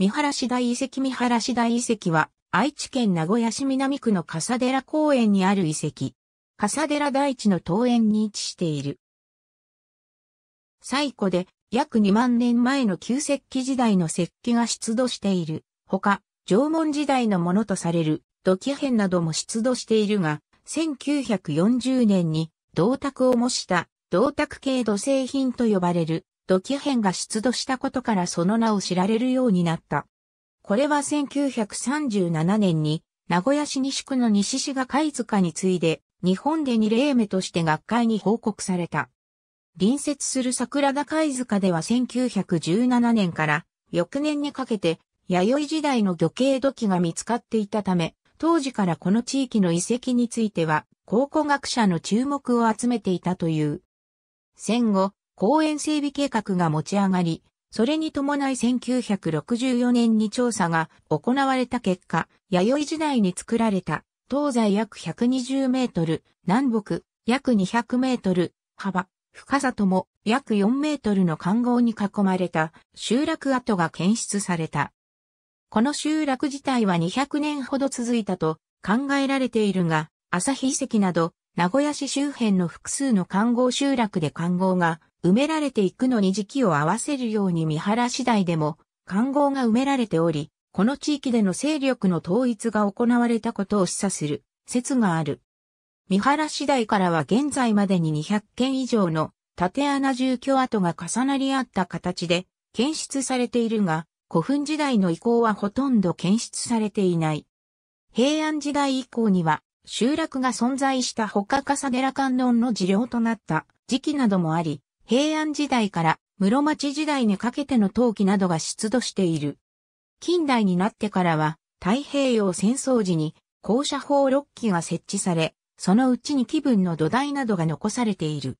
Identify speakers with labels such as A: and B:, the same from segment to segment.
A: 三原市大遺跡三原市大遺跡は、愛知県名古屋市南区の笠寺公園にある遺跡。笠寺大地の桃園に位置している。最古で約2万年前の旧石器時代の石器が出土している。ほか、縄文時代のものとされる土器片なども出土しているが、1940年に銅鐸を模した銅鐸系土製品と呼ばれる土器編が出土したことからその名を知られるようになった。これは1937年に名古屋市西区の西市が貝塚に次いで日本で2例目として学会に報告された。隣接する桜田貝塚では1917年から翌年にかけて弥生時代の魚形土器が見つかっていたため、当時からこの地域の遺跡については考古学者の注目を集めていたという。戦後、公園整備計画が持ち上がり、それに伴い1964年に調査が行われた結果、弥生時代に作られた東西約120メートル、南北約200メートル、幅、深さとも約4メートルの環壕に囲まれた集落跡が検出された。この集落自体は200年ほど続いたと考えられているが、朝日遺跡など名古屋市周辺の複数の環壕集落で環壕が埋められていくのに時期を合わせるように三原次第でも、環合が埋められており、この地域での勢力の統一が行われたことを示唆する説がある。三原次第からは現在までに200件以上の縦穴住居跡が重なり合った形で検出されているが、古墳時代の遺構はほとんど検出されていない。平安時代以降には集落が存在した他笠寺観音の寺領となった時期などもあり、平安時代から室町時代にかけての陶器などが出土している。近代になってからは太平洋戦争時に校舎砲6機が設置され、そのうちに気分の土台などが残されている。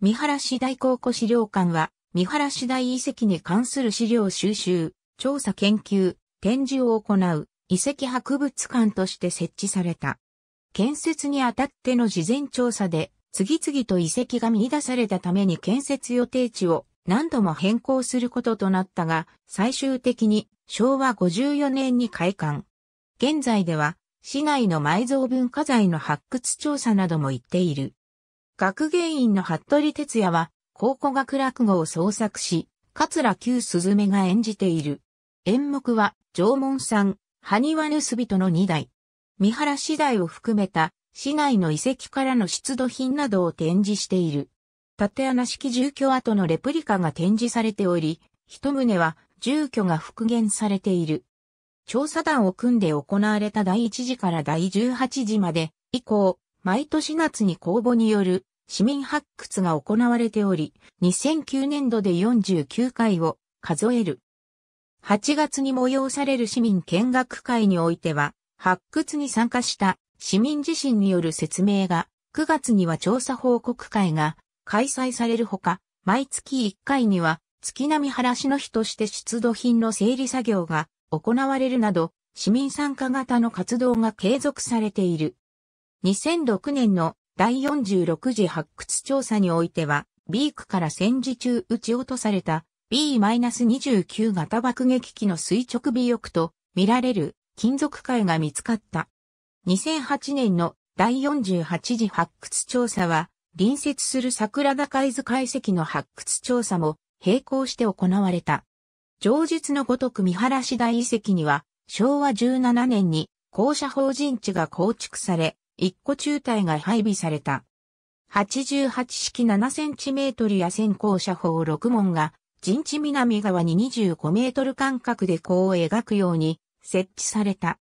A: 三原市大考古資料館は、三原市大遺跡に関する資料収集、調査研究、展示を行う遺跡博物館として設置された。建設にあたっての事前調査で次々と遺跡が見出されたために建設予定地を何度も変更することとなったが、最終的に昭和54年に開館。現在では市内の埋蔵文化財の発掘調査なども行っている。学芸員の服部哲也は考古学落語を創作し、桂旧雀が演じている。演目は、縄文さん、埴輪盗人の二代。三原次第を含めた市内の遺跡からの出土品などを展示している。縦穴式住居跡のレプリカが展示されており、一棟は住居が復元されている。調査団を組んで行われた第1次から第18次まで以降、毎年夏に公募による市民発掘が行われており、2009年度で49回を数える。8月に催される市民見学会においては、発掘に参加した市民自身による説明が、9月には調査報告会が開催されるほか、毎月1回には月並原市の日として出土品の整理作業が行われるなど、市民参加型の活動が継続されている。2006年の第46次発掘調査においては、B 区から戦時中撃ち落とされた B-29 型爆撃機の垂直尾翼と見られる金属塊が見つかった。2008年の第48次発掘調査は、隣接する桜田海図解析の発掘調査も並行して行われた。上述のごとく見晴し大遺跡には、昭和17年に校舎法人地が構築され、一個中隊が配備された。88式7センチメートルや線校舎法6門が、陣地南側に25メートル間隔で弧を描くように設置された。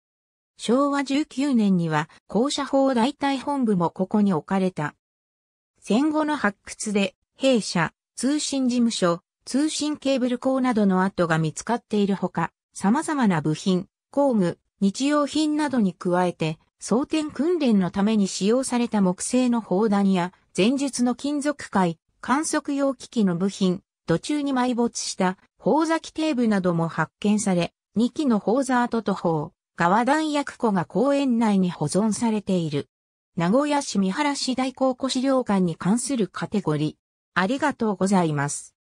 A: 昭和19年には校舎法代替本部もここに置かれた。戦後の発掘で、弊社、通信事務所、通信ケーブル港などの跡が見つかっているほか、様々な部品、工具、日用品などに加えて、装填訓練のために使用された木製の砲弾や、前述の金属界、観測用機器の部品、途中に埋没した、砲崎テーブなども発見され、2機の砲座跡と砲。川段薬庫が公園内に保存されている。名古屋市三原市大高古資料館に関するカテゴリー。ありがとうございます。